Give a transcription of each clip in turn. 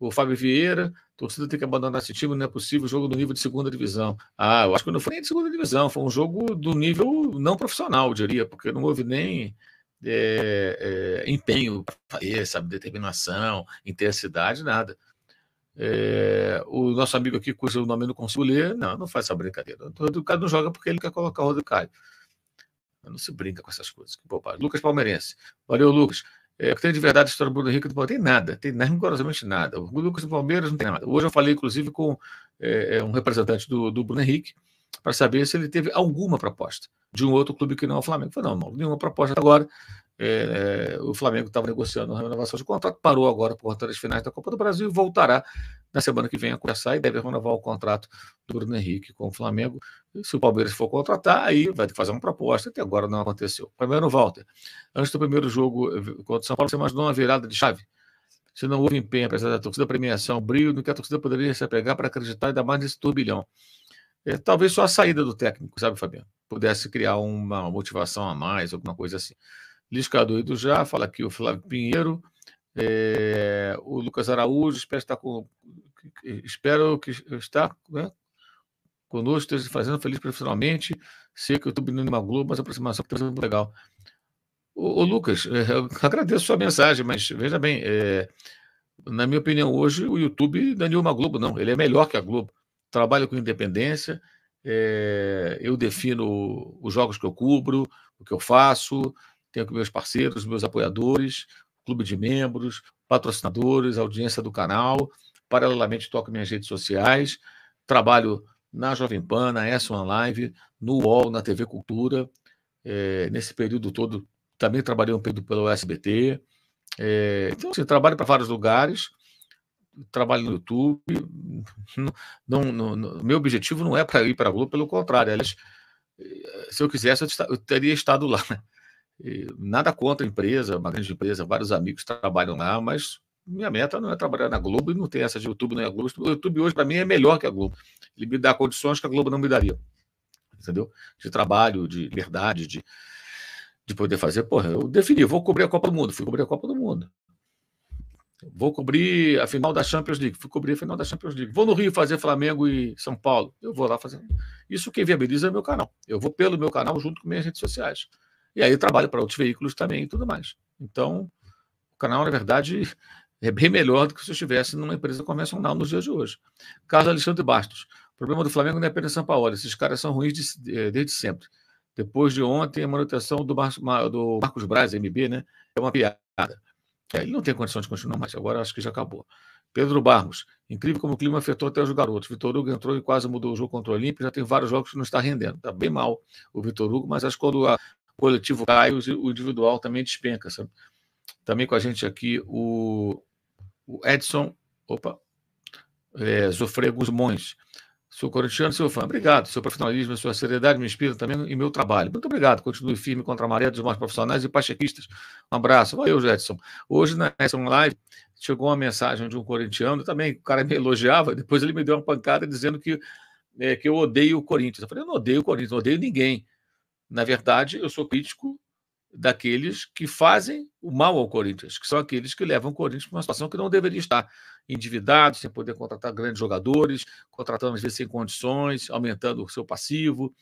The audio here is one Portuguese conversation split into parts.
o Fábio Vieira, torcida tem que abandonar esse time, não é possível, jogo do nível de segunda divisão. Ah, eu acho que não foi nem de segunda divisão, foi um jogo do nível não profissional, eu diria, porque não houve nem é, é, empenho fazer, sabe, determinação, intensidade, nada. É, o nosso amigo aqui, cujo nome não consigo ler, não, não faz essa brincadeira. O Rodrigo não joga porque ele quer colocar o Rodrigo Caio. Não se brinca com essas coisas, que bobagem. Lucas Palmeirense. Valeu, Lucas. É, o que tem de verdade a história do Bruno Henrique do Palmeiras? Tem nada, tem rigorosamente nada. O Lucas do Palmeiras não tem nada. Hoje eu falei, inclusive, com é, é, um representante do, do Bruno Henrique para saber se ele teve alguma proposta de um outro clube que não é o Flamengo. Falei, não, não, nenhuma proposta agora. É, é, o Flamengo estava negociando a renovação de contrato, parou agora por conta das finais da Copa do Brasil e voltará na semana que vem, a Curaçá e deve renovar o contrato do Bruno Henrique com o Flamengo. Se o Palmeiras for contratar, aí vai fazer uma proposta. Até agora não aconteceu. Primeiro, Walter, antes do primeiro jogo eh, contra o São Paulo, você imaginou uma virada de chave? Se não houve empenho, apesar da torcida, premiação, brilho, no que a torcida poderia se apegar para acreditar ainda mais nesse turbilhão. É, talvez só a saída do técnico, sabe, Fabiano? Pudesse criar uma motivação a mais, alguma coisa assim. Lisca doido já, fala aqui o Flávio Pinheiro. É, o Lucas Araújo, espero estar com, espero que está né, conosco, esteja fazendo feliz profissionalmente. Sei que eu estou é uma Globo, mas a aproximação está sendo legal. o Lucas, é, eu agradeço a sua mensagem, mas veja bem, é, na minha opinião, hoje o YouTube não é nenhuma Globo, não. Ele é melhor que a Globo. Trabalha com independência, é, eu defino os jogos que eu cubro, o que eu faço, tenho com meus parceiros, meus apoiadores, clube de membros, patrocinadores, audiência do canal. Paralelamente, toco minhas redes sociais. Trabalho na Jovem Pan, na S1 Live, no UOL, na TV Cultura. É, nesse período todo, também trabalhei um período pelo SBT. É, então, assim, trabalho para vários lugares, trabalho no YouTube. Não, não, não, meu objetivo não é para ir para a Globo, pelo contrário. Aliás, se eu quisesse, eu teria estado lá. Né? nada contra a empresa, uma grande empresa, vários amigos trabalham lá, mas minha meta não é trabalhar na Globo e não tem essa de YouTube, não é a Globo. O YouTube hoje, para mim, é melhor que a Globo. Ele me dá condições que a Globo não me daria. Entendeu? De trabalho, de liberdade de, de poder fazer. Porra, eu defini, vou cobrir a Copa do Mundo. Fui cobrir a Copa do Mundo. Vou cobrir a final da Champions League. Fui cobrir a final da Champions League. Vou no Rio fazer Flamengo e São Paulo. Eu vou lá fazer. Isso que viabiliza é meu canal. Eu vou pelo meu canal junto com minhas redes sociais. E aí trabalha para outros veículos também e tudo mais. Então, o canal, na verdade, é bem melhor do que se eu estivesse numa empresa convencional nos dias de hoje. Carlos Alexandre Bastos. O problema do Flamengo não é apenas São Paulo. Esses caras são ruins de, eh, desde sempre. Depois de ontem, a manutenção do, Mar, do Marcos Braz, MB, né? É uma piada. É, ele não tem condição de continuar mais. Agora acho que já acabou. Pedro Barros. Incrível como o clima afetou até os garotos. Vitor Hugo entrou e quase mudou o jogo contra o Olímpio. Já tem vários jogos que não está rendendo. Está bem mal o Vitor Hugo, mas acho que quando a coletivo cai, o individual também despenca. Sabe? Também com a gente aqui o, o Edson, opa, é, Zofre mons Sou corintiano, seu fã. Obrigado. Seu profissionalismo, sua seriedade me inspira também e meu trabalho. Muito obrigado. Continue firme contra a maré dos mais profissionais e pachequistas. Um abraço. Valeu, Edson Hoje na Edson Live chegou uma mensagem de um corintiano também. O cara me elogiava. Depois ele me deu uma pancada dizendo que, é, que eu odeio o Corinthians. Eu falei, eu não odeio o Corinthians, não odeio ninguém. Na verdade, eu sou crítico daqueles que fazem o mal ao Corinthians, que são aqueles que levam o Corinthians para uma situação que não deveria estar endividado, sem poder contratar grandes jogadores, contratando às vezes sem condições, aumentando o seu passivo,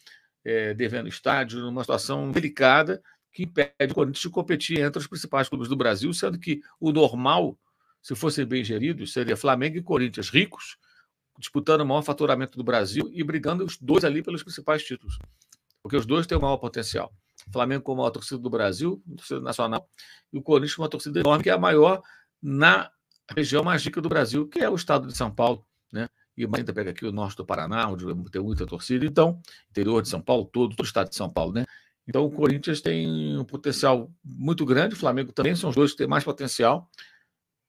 é, devendo estádio, numa situação delicada que impede o Corinthians de competir entre os principais clubes do Brasil, sendo que o normal, se fossem bem geridos, seria Flamengo e Corinthians ricos, disputando o maior faturamento do Brasil e brigando os dois ali pelos principais títulos. Porque os dois têm o maior potencial. O Flamengo como a maior torcida do Brasil, torcida nacional, e o Corinthians com uma torcida enorme, que é a maior na região mais rica do Brasil, que é o estado de São Paulo, né? E ainda pega aqui o norte do Paraná, onde tem muita torcida, então, interior de São Paulo, todo, todo o estado de São Paulo, né? Então o Corinthians tem um potencial muito grande, o Flamengo também são os dois que têm mais potencial.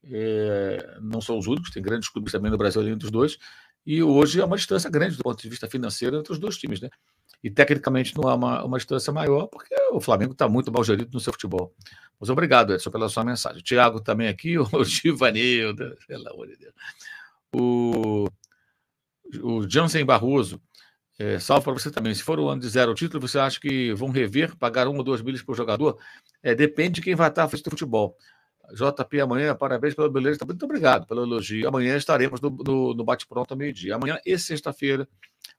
É, não são os únicos, tem grandes clubes também no Brasil entre os dois. E hoje é uma distância grande do ponto de vista financeiro entre os dois times, né? e tecnicamente não há é uma, uma distância maior, porque o Flamengo está muito mal gerido no seu futebol. Mas obrigado, Edson, pela sua mensagem. O Thiago também aqui, o Givanilda, pelo amor de Deus. O, o Jansen Barroso, é, salve para você também. Se for o ano de zero título, você acha que vão rever, pagar uma ou duas milhas por jogador? É, depende de quem vai estar fazendo futebol. JP, amanhã, parabéns pela beleza. Muito obrigado pelo elogio. Amanhã estaremos no, no, no Bate Pronto ao meio-dia. Amanhã e sexta-feira,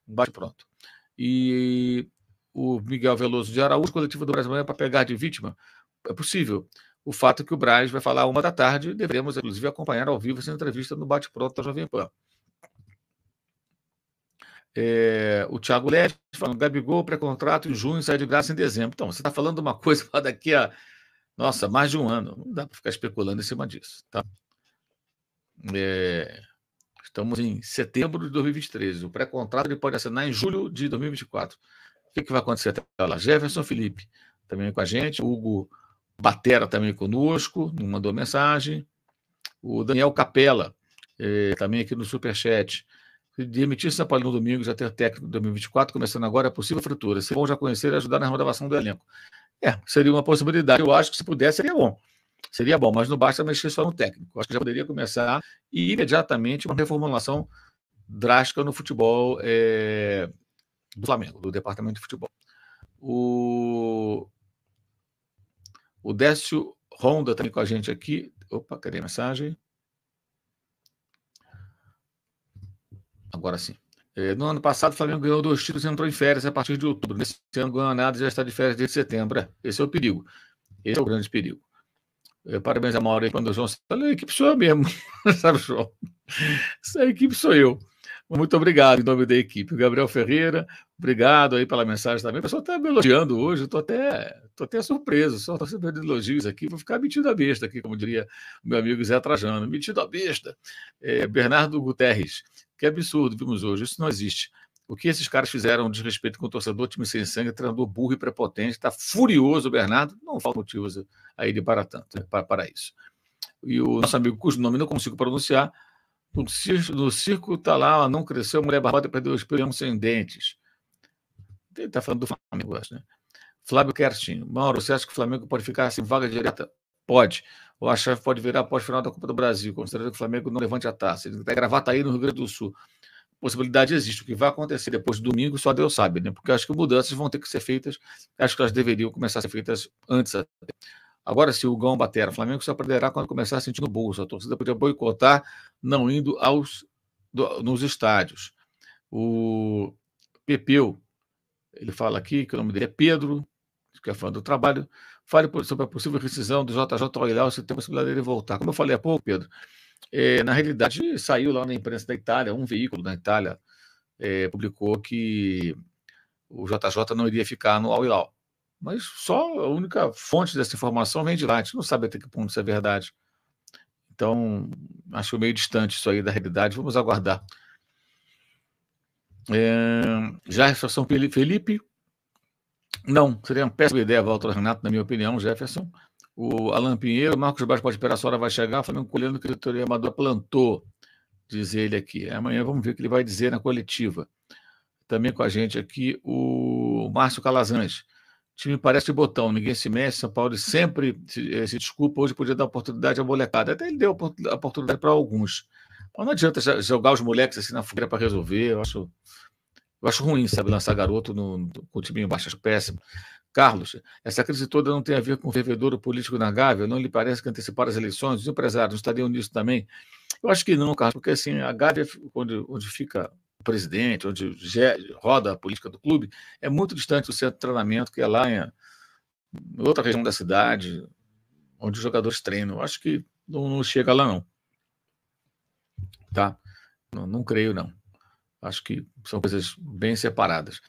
Bate Pronto e o Miguel Veloso de Araújo, coletivo do Brasil, para pegar de vítima? É possível. O fato é que o Braz vai falar uma da tarde, devemos, inclusive, acompanhar ao vivo essa entrevista no Bate-Pronto da Jovem Pan. É, o Thiago Leste falando, Gabigol, pré-contrato em junho, sai de graça em dezembro. Então, você está falando uma coisa para daqui a, nossa, mais de um ano. Não dá para ficar especulando em cima disso, tá? É, Estamos em setembro de 2023. O pré-contrato ele pode assinar em julho de 2024. O que, vai acontecer até lá? Jefferson Felipe também com a gente. Hugo Batera também conosco, mandou mensagem. O Daniel Capella eh, também aqui no Superchat. Demitir São Paulo no domingo, já ter técnico de 2024, começando agora, é possível frutura. Se bom já conhecer e ajudar na renovação do elenco. É, seria uma possibilidade. Eu acho que se pudesse, seria bom. Seria bom, mas não basta mexer só no técnico. Acho que já poderia começar imediatamente uma reformulação drástica no futebol é, do Flamengo, do departamento de futebol. O, o Décio Ronda também tá com a gente aqui. Opa, cadê a mensagem? Agora sim. Eh, no ano passado, o Flamengo ganhou dois títulos e entrou em férias a partir de outubro. Nesse ano, ganhou nada já está de férias desde setembro. É, esse é o perigo. Esse é o grande perigo. Eh, parabéns a Mauro aí quando o João fala, a equipe sou eu mesmo, sabe, João? Essa equipe sou eu. Muito obrigado em nome da equipe. Gabriel Ferreira, obrigado aí pela mensagem também. O pessoal está me elogiando hoje, estou até, tô até surpreso, só estou recebendo elogios aqui. Vou ficar metido a besta aqui, como diria meu amigo Zé Trajano. Metido a besta. É, Bernardo Guterres, que absurdo vimos hoje, isso não existe. O que esses caras fizeram de respeito com o torcedor, time sem sangue, treinador burro e prepotente, está furioso o Bernardo, não falta motivos aí de para tanto, né, para, para isso. E o nosso amigo, cujo nome não consigo pronunciar, no circo, no circo tá lá, não cresceu, mulher barbada perdeu os pelos sem dentes. Ele está falando do Flamengo, acho, né? Flávio Kertinho. Mauro, você acha que o Flamengo pode ficar sem vaga direta? Pode. Ou a chave pode virar após final da Copa do Brasil, considerando que o Flamengo não levante a taça. Ele está gravata aí no Rio Grande do Sul possibilidade existe. O que vai acontecer depois de domingo, só Deus sabe, né? Porque acho que mudanças vão ter que ser feitas, acho que elas deveriam começar a ser feitas antes. Até. Agora, se o Gão bater, o Flamengo só perderá quando começar a sentir no bolso. A torcida podia boicotar, não indo aos do, nos estádios. O Pepeu, ele fala aqui que o nome dele é Pedro, que é fã do trabalho. Fale sobre a possível rescisão do JJ Oilal, se tem possibilidade dele voltar. Como eu falei há pouco, Pedro, é, na realidade, saiu lá na imprensa da Itália, um veículo da Itália é, publicou que o JJ não iria ficar no Al Mas só a única fonte dessa informação vem de lá. A gente não sabe até que ponto isso é verdade. Então, acho meio distante isso aí da realidade. Vamos aguardar. É, Jefferson Felipe? Não, seria uma péssima ideia, Walter Renato, na minha opinião, Jefferson o Alan Pinheiro, Marcos Baixo pode esperar, a hora vai chegar, Flamengo colhendo que o diretoria Amador plantou, diz ele aqui. É, amanhã vamos ver o que ele vai dizer na coletiva. Também com a gente aqui o Márcio Calazans. Time parece de botão, ninguém se mexe. São Paulo sempre se, eh, se desculpa, hoje podia dar oportunidade à molecada. Até ele deu a oportunidade para alguns. Mas não adianta jogar os moleques assim na fogueira para resolver. Eu acho, eu acho ruim, sabe, lançar garoto no, no, com o time embaixo, acho péssimo. Carlos, essa crise toda não tem a ver com o vendedor político na Gávea? Não lhe parece que antecipar as eleições? Os empresários estariam nisso também? Eu acho que não, Carlos, porque assim, a Gávea, onde, onde fica o presidente, onde roda a política do clube, é muito distante do centro de treinamento, que é lá em outra região da cidade, onde os jogadores treinam. Eu acho que não, não, chega lá, não. Tá? Não, não creio, não. Acho que são coisas bem separadas.